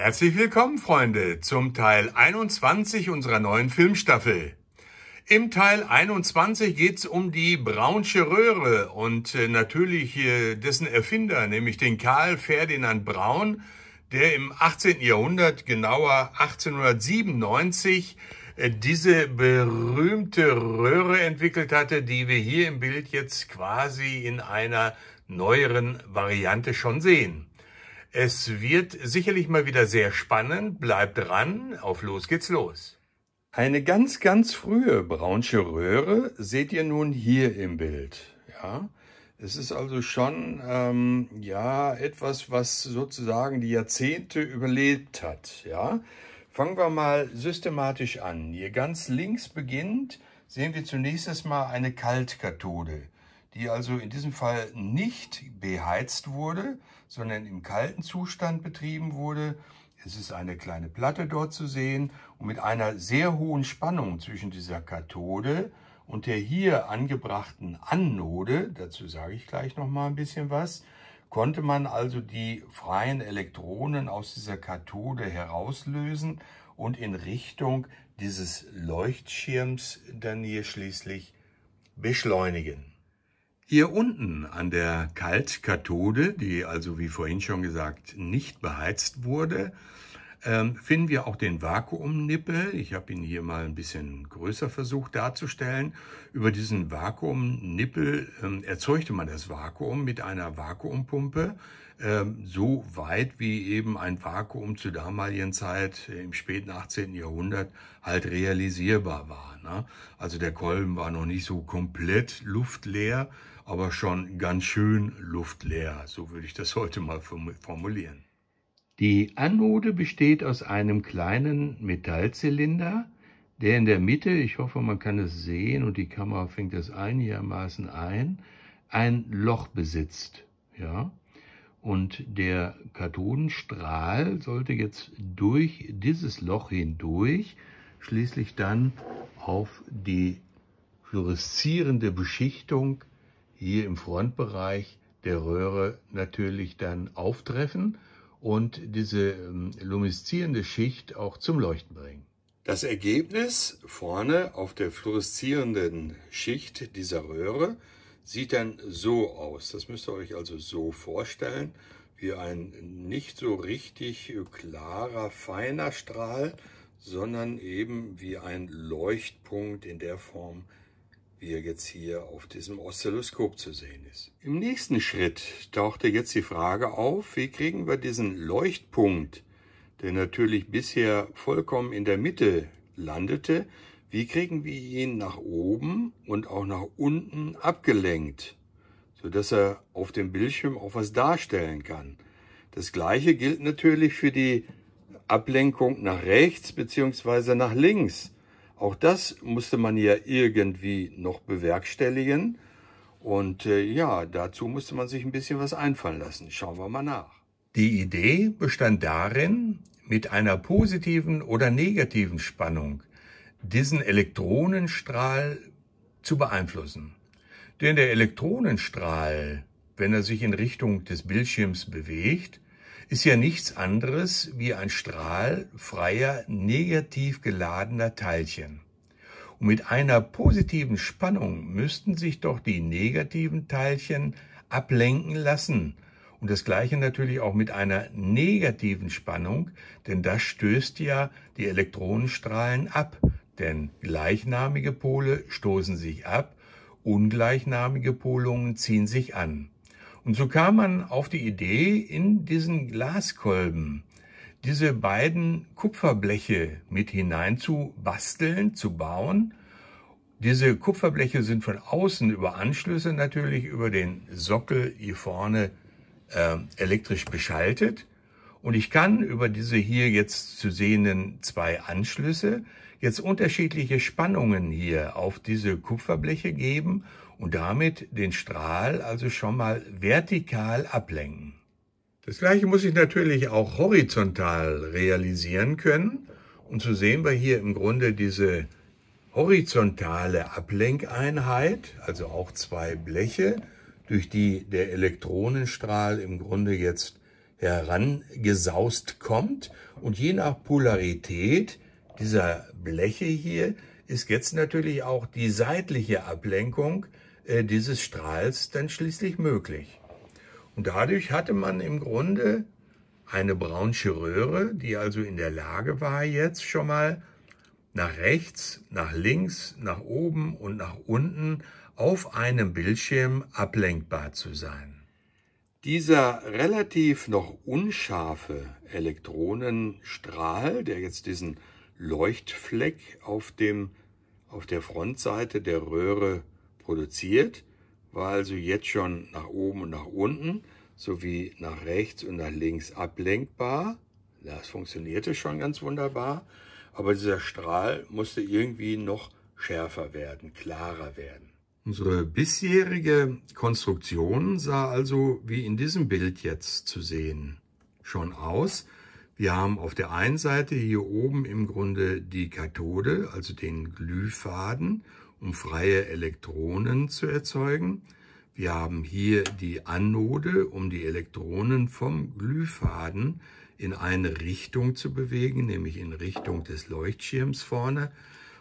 Herzlich willkommen, Freunde, zum Teil 21 unserer neuen Filmstaffel. Im Teil 21 geht's um die Braunsche Röhre und äh, natürlich äh, dessen Erfinder, nämlich den Karl Ferdinand Braun, der im 18. Jahrhundert, genauer 1897, äh, diese berühmte Röhre entwickelt hatte, die wir hier im Bild jetzt quasi in einer neueren Variante schon sehen. Es wird sicherlich mal wieder sehr spannend. Bleibt dran, auf los geht's los. Eine ganz, ganz frühe braunsche Röhre seht ihr nun hier im Bild. Ja, es ist also schon ähm, ja etwas, was sozusagen die Jahrzehnte überlebt hat. Ja, fangen wir mal systematisch an. Hier ganz links beginnt sehen wir zunächst mal eine Kaltkathode die also in diesem Fall nicht beheizt wurde, sondern im kalten Zustand betrieben wurde. Es ist eine kleine Platte dort zu sehen und mit einer sehr hohen Spannung zwischen dieser Kathode und der hier angebrachten Anode, dazu sage ich gleich noch mal ein bisschen was, konnte man also die freien Elektronen aus dieser Kathode herauslösen und in Richtung dieses Leuchtschirms dann hier schließlich beschleunigen. Hier unten an der Kaltkathode, die also wie vorhin schon gesagt nicht beheizt wurde, ähm, finden wir auch den Vakuumnippel. Ich habe ihn hier mal ein bisschen größer versucht darzustellen. Über diesen Vakuumnippel ähm, erzeugte man das Vakuum mit einer Vakuumpumpe, ähm, so weit, wie eben ein Vakuum zur damaligen Zeit äh, im späten 18. Jahrhundert halt realisierbar war. Ne? Also der Kolben war noch nicht so komplett luftleer, aber schon ganz schön luftleer. So würde ich das heute mal formulieren. Die Anode besteht aus einem kleinen Metallzylinder, der in der Mitte, ich hoffe, man kann es sehen und die Kamera fängt das einigermaßen ein, ein Loch besitzt. Ja? Und der Kathodenstrahl sollte jetzt durch dieses Loch hindurch schließlich dann auf die fluoreszierende Beschichtung hier im Frontbereich der Röhre natürlich dann auftreffen und diese ähm, lumiszierende Schicht auch zum Leuchten bringen. Das Ergebnis vorne auf der fluoreszierenden Schicht dieser Röhre sieht dann so aus. Das müsst ihr euch also so vorstellen, wie ein nicht so richtig klarer, feiner Strahl, sondern eben wie ein Leuchtpunkt in der Form, wie er jetzt hier auf diesem Oszilloskop zu sehen ist. Im nächsten Schritt tauchte jetzt die Frage auf, wie kriegen wir diesen Leuchtpunkt, der natürlich bisher vollkommen in der Mitte landete, wie kriegen wir ihn nach oben und auch nach unten abgelenkt, sodass er auf dem Bildschirm auch was darstellen kann? Das gleiche gilt natürlich für die Ablenkung nach rechts beziehungsweise nach links. Auch das musste man ja irgendwie noch bewerkstelligen. Und äh, ja, dazu musste man sich ein bisschen was einfallen lassen. Schauen wir mal nach. Die Idee bestand darin, mit einer positiven oder negativen Spannung diesen Elektronenstrahl zu beeinflussen. Denn der Elektronenstrahl, wenn er sich in Richtung des Bildschirms bewegt, ist ja nichts anderes wie ein Strahl freier, negativ geladener Teilchen. Und mit einer positiven Spannung müssten sich doch die negativen Teilchen ablenken lassen. Und das gleiche natürlich auch mit einer negativen Spannung, denn das stößt ja die Elektronenstrahlen ab denn gleichnamige Pole stoßen sich ab, ungleichnamige Polungen ziehen sich an. Und so kam man auf die Idee, in diesen Glaskolben diese beiden Kupferbleche mit hinein zu basteln, zu bauen. Diese Kupferbleche sind von außen über Anschlüsse natürlich über den Sockel hier vorne äh, elektrisch beschaltet und ich kann über diese hier jetzt zu sehenden zwei Anschlüsse jetzt unterschiedliche Spannungen hier auf diese Kupferbleche geben und damit den Strahl also schon mal vertikal ablenken. Das gleiche muss ich natürlich auch horizontal realisieren können. Und so sehen wir hier im Grunde diese horizontale Ablenkeinheit, also auch zwei Bleche, durch die der Elektronenstrahl im Grunde jetzt herangesaust kommt. Und je nach Polarität dieser Bleche hier ist jetzt natürlich auch die seitliche Ablenkung äh, dieses Strahls dann schließlich möglich. Und dadurch hatte man im Grunde eine braunsche Röhre, die also in der Lage war, jetzt schon mal nach rechts, nach links, nach oben und nach unten auf einem Bildschirm ablenkbar zu sein. Dieser relativ noch unscharfe Elektronenstrahl, der jetzt diesen Leuchtfleck auf, dem, auf der Frontseite der Röhre produziert, war also jetzt schon nach oben und nach unten sowie nach rechts und nach links ablenkbar. Das funktionierte schon ganz wunderbar, aber dieser Strahl musste irgendwie noch schärfer werden, klarer werden. Unsere bisherige Konstruktion sah also wie in diesem Bild jetzt zu sehen schon aus. Wir haben auf der einen Seite hier oben im Grunde die Kathode, also den Glühfaden, um freie Elektronen zu erzeugen. Wir haben hier die Anode, um die Elektronen vom Glühfaden in eine Richtung zu bewegen, nämlich in Richtung des Leuchtschirms vorne.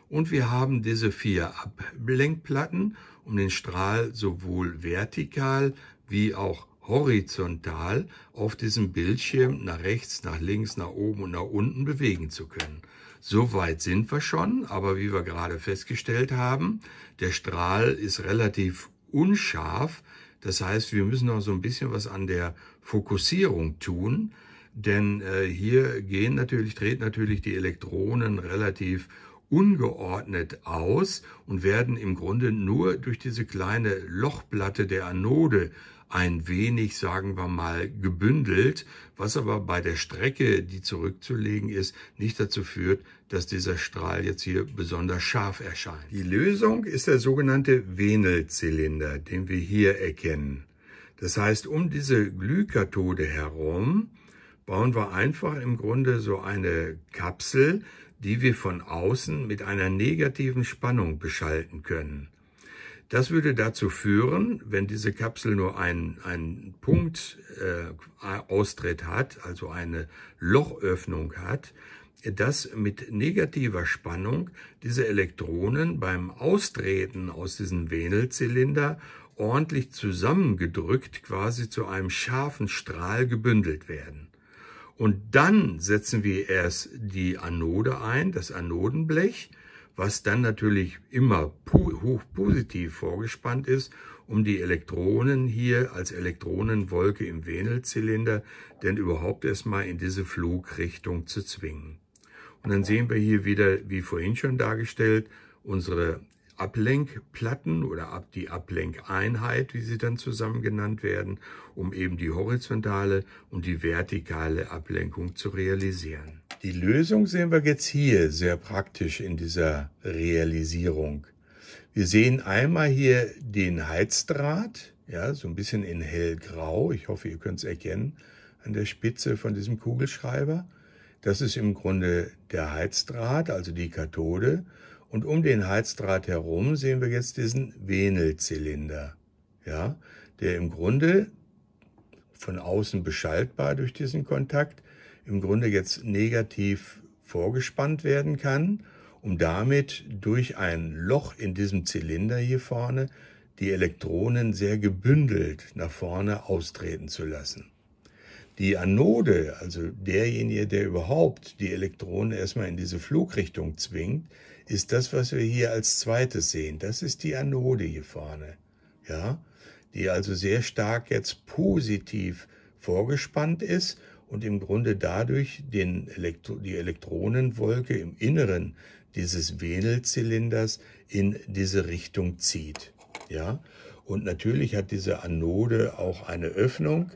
Und wir haben diese vier Ablenkplatten, um den Strahl sowohl vertikal wie auch horizontal auf diesem Bildschirm nach rechts, nach links, nach oben und nach unten bewegen zu können. So weit sind wir schon, aber wie wir gerade festgestellt haben, der Strahl ist relativ unscharf. Das heißt, wir müssen noch so ein bisschen was an der Fokussierung tun, denn äh, hier gehen natürlich, treten natürlich die Elektronen relativ ungeordnet aus und werden im Grunde nur durch diese kleine Lochplatte der Anode ein wenig, sagen wir mal, gebündelt, was aber bei der Strecke, die zurückzulegen ist, nicht dazu führt, dass dieser Strahl jetzt hier besonders scharf erscheint. Die Lösung ist der sogenannte Venelzylinder, den wir hier erkennen. Das heißt, um diese Glühkathode herum bauen wir einfach im Grunde so eine Kapsel die wir von außen mit einer negativen Spannung beschalten können. Das würde dazu führen, wenn diese Kapsel nur einen, einen Punkt äh, Austritt hat, also eine Lochöffnung hat, dass mit negativer Spannung diese Elektronen beim Austreten aus diesem Venelzylinder ordentlich zusammengedrückt quasi zu einem scharfen Strahl gebündelt werden. Und dann setzen wir erst die Anode ein, das Anodenblech, was dann natürlich immer hochpositiv vorgespannt ist, um die Elektronen hier als Elektronenwolke im Venelzylinder denn überhaupt erstmal in diese Flugrichtung zu zwingen. Und dann sehen wir hier wieder, wie vorhin schon dargestellt, unsere Ablenkplatten oder ab die Ablenkeinheit, wie sie dann zusammen genannt werden, um eben die horizontale und die vertikale Ablenkung zu realisieren. Die Lösung sehen wir jetzt hier sehr praktisch in dieser Realisierung. Wir sehen einmal hier den Heizdraht, ja, so ein bisschen in hellgrau. Ich hoffe, ihr könnt es erkennen an der Spitze von diesem Kugelschreiber. Das ist im Grunde der Heizdraht, also die Kathode. Und um den Heizdraht herum sehen wir jetzt diesen Venelzylinder, ja, der im Grunde von außen beschaltbar durch diesen Kontakt im Grunde jetzt negativ vorgespannt werden kann, um damit durch ein Loch in diesem Zylinder hier vorne die Elektronen sehr gebündelt nach vorne austreten zu lassen. Die Anode, also derjenige, der überhaupt die Elektronen erstmal in diese Flugrichtung zwingt, ist das, was wir hier als zweites sehen. Das ist die Anode hier vorne, ja, die also sehr stark jetzt positiv vorgespannt ist und im Grunde dadurch den Elektro die Elektronenwolke im Inneren dieses Venelzylinders in diese Richtung zieht. Ja? Und natürlich hat diese Anode auch eine Öffnung.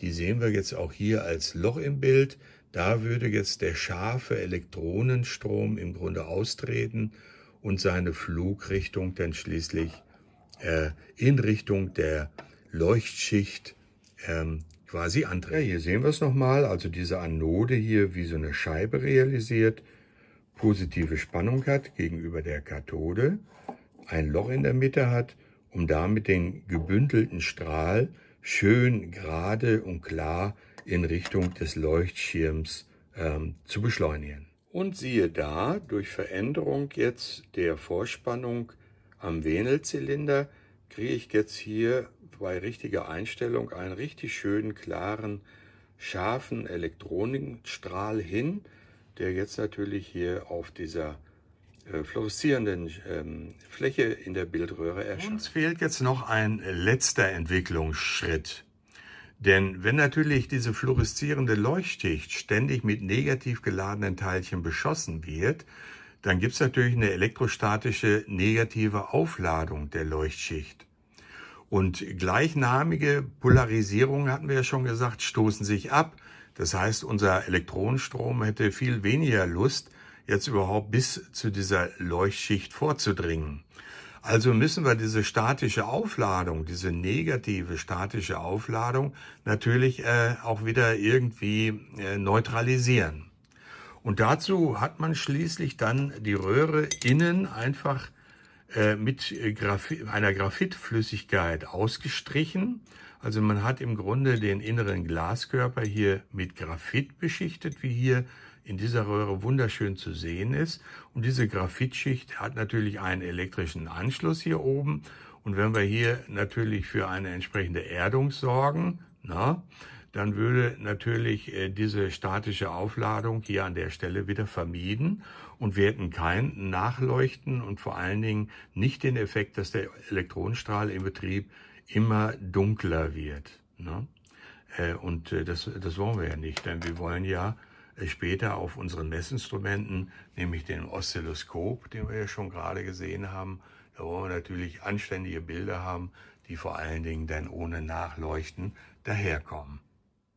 Die sehen wir jetzt auch hier als Loch im Bild. Da würde jetzt der scharfe Elektronenstrom im Grunde austreten und seine Flugrichtung dann schließlich äh, in Richtung der Leuchtschicht ähm, quasi antreten. Ja, hier sehen wir es nochmal, also diese Anode hier wie so eine Scheibe realisiert, positive Spannung hat gegenüber der Kathode, ein Loch in der Mitte hat, um damit den gebündelten Strahl schön gerade und klar in Richtung des Leuchtschirms ähm, zu beschleunigen. Und siehe da, durch Veränderung jetzt der Vorspannung am Venelzylinder kriege ich jetzt hier bei richtiger Einstellung einen richtig schönen, klaren, scharfen Elektronenstrahl hin, der jetzt natürlich hier auf dieser äh, fluoreszierenden ähm, Fläche in der Bildröhre erscheint. Uns fehlt jetzt noch ein letzter Entwicklungsschritt. Denn wenn natürlich diese fluoreszierende Leuchtschicht ständig mit negativ geladenen Teilchen beschossen wird, dann gibt es natürlich eine elektrostatische negative Aufladung der Leuchtschicht. Und gleichnamige Polarisierungen, hatten wir ja schon gesagt, stoßen sich ab. Das heißt, unser Elektronenstrom hätte viel weniger Lust, jetzt überhaupt bis zu dieser Leuchtschicht vorzudringen. Also müssen wir diese statische Aufladung, diese negative statische Aufladung natürlich äh, auch wieder irgendwie äh, neutralisieren. Und dazu hat man schließlich dann die Röhre innen einfach äh, mit Graphi einer Graphitflüssigkeit ausgestrichen. Also man hat im Grunde den inneren Glaskörper hier mit Graphit beschichtet, wie hier in dieser Röhre wunderschön zu sehen ist. Und diese Graphitschicht hat natürlich einen elektrischen Anschluss hier oben. Und wenn wir hier natürlich für eine entsprechende Erdung sorgen, na, dann würde natürlich äh, diese statische Aufladung hier an der Stelle wieder vermieden und wir hätten kein Nachleuchten und vor allen Dingen nicht den Effekt, dass der Elektronenstrahl im Betrieb immer dunkler wird. Äh, und äh, das, das wollen wir ja nicht, denn wir wollen ja später auf unseren Messinstrumenten, nämlich dem Oszilloskop, den wir ja schon gerade gesehen haben. Da wollen wir natürlich anständige Bilder haben, die vor allen Dingen dann ohne Nachleuchten daherkommen.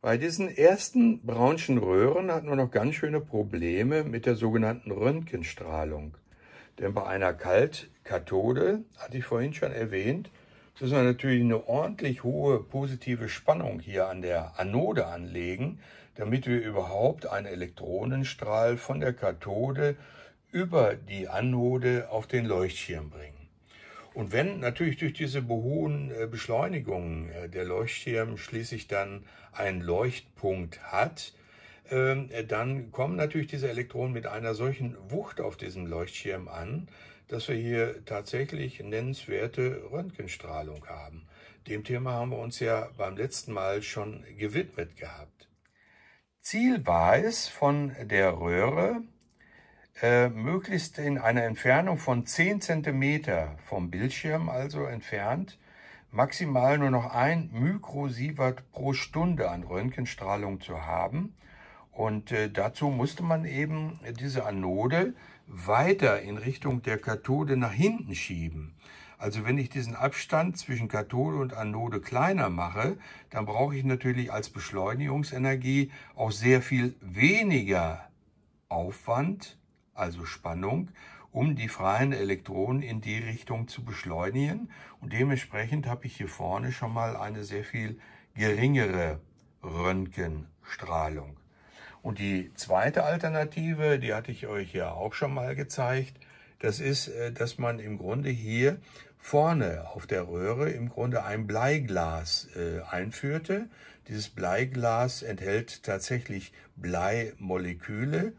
Bei diesen ersten braunschen Röhren hatten wir noch ganz schöne Probleme mit der sogenannten Röntgenstrahlung. Denn bei einer Kaltkathode, hatte ich vorhin schon erwähnt, müssen wir natürlich eine ordentlich hohe positive Spannung hier an der Anode anlegen, damit wir überhaupt einen Elektronenstrahl von der Kathode über die Anode auf den Leuchtschirm bringen. Und wenn natürlich durch diese hohen äh, Beschleunigungen äh, der Leuchtschirm schließlich dann einen Leuchtpunkt hat, ähm, äh, dann kommen natürlich diese Elektronen mit einer solchen Wucht auf diesen Leuchtschirm an, dass wir hier tatsächlich nennenswerte Röntgenstrahlung haben. Dem Thema haben wir uns ja beim letzten Mal schon gewidmet gehabt. Ziel war es, von der Röhre äh, möglichst in einer Entfernung von 10 cm vom Bildschirm also entfernt, maximal nur noch ein Mikrosievert pro Stunde an Röntgenstrahlung zu haben. Und äh, dazu musste man eben diese Anode weiter in Richtung der Kathode nach hinten schieben. Also wenn ich diesen Abstand zwischen Kathode und Anode kleiner mache, dann brauche ich natürlich als Beschleunigungsenergie auch sehr viel weniger Aufwand, also Spannung, um die freien Elektronen in die Richtung zu beschleunigen. Und dementsprechend habe ich hier vorne schon mal eine sehr viel geringere Röntgenstrahlung. Und die zweite Alternative, die hatte ich euch ja auch schon mal gezeigt, das ist, äh, dass man im Grunde hier vorne auf der Röhre im Grunde ein Bleiglas äh, einführte. Dieses Bleiglas enthält tatsächlich Bleimoleküle,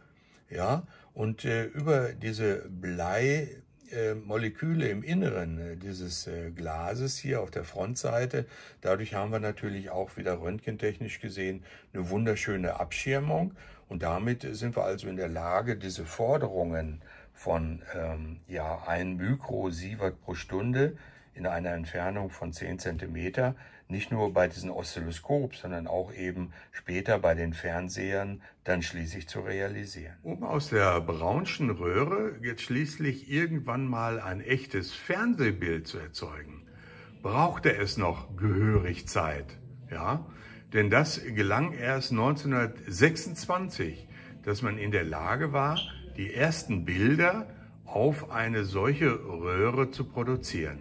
ja, und äh, über diese Bleimoleküle äh, im Inneren äh, dieses äh, Glases hier auf der Frontseite, dadurch haben wir natürlich auch wieder röntgentechnisch gesehen eine wunderschöne Abschirmung und damit sind wir also in der Lage, diese Forderungen äh, von ähm, ja, 1 Mikrosievert pro Stunde in einer Entfernung von 10 cm, nicht nur bei diesem Oszilloskop, sondern auch eben später bei den Fernsehern dann schließlich zu realisieren. Um aus der braunschen Röhre jetzt schließlich irgendwann mal ein echtes Fernsehbild zu erzeugen, brauchte es noch gehörig Zeit. Ja? Denn das gelang erst 1926, dass man in der Lage war, die ersten Bilder auf eine solche Röhre zu produzieren.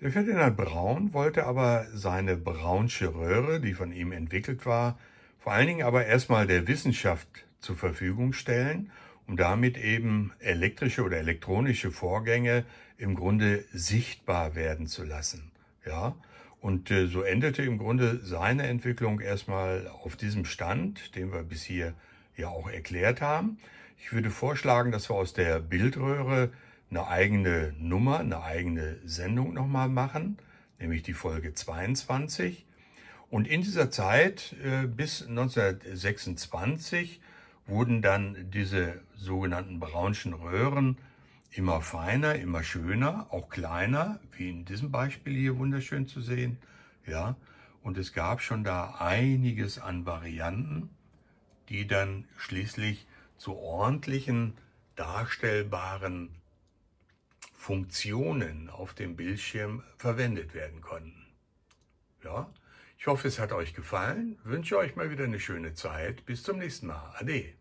Der Ferdinand Braun wollte aber seine braunsche Röhre, die von ihm entwickelt war, vor allen Dingen aber erstmal der Wissenschaft zur Verfügung stellen, um damit eben elektrische oder elektronische Vorgänge im Grunde sichtbar werden zu lassen. Ja, und äh, so endete im Grunde seine Entwicklung erstmal auf diesem Stand, den wir bis hier ja auch erklärt haben. Ich würde vorschlagen, dass wir aus der Bildröhre eine eigene Nummer, eine eigene Sendung nochmal machen, nämlich die Folge 22. Und in dieser Zeit äh, bis 1926 wurden dann diese sogenannten braunschen Röhren immer feiner, immer schöner, auch kleiner, wie in diesem Beispiel hier wunderschön zu sehen. Ja, und es gab schon da einiges an Varianten, die dann schließlich zu ordentlichen, darstellbaren Funktionen auf dem Bildschirm verwendet werden konnten. Ja, ich hoffe, es hat euch gefallen, wünsche euch mal wieder eine schöne Zeit. Bis zum nächsten Mal. Ade.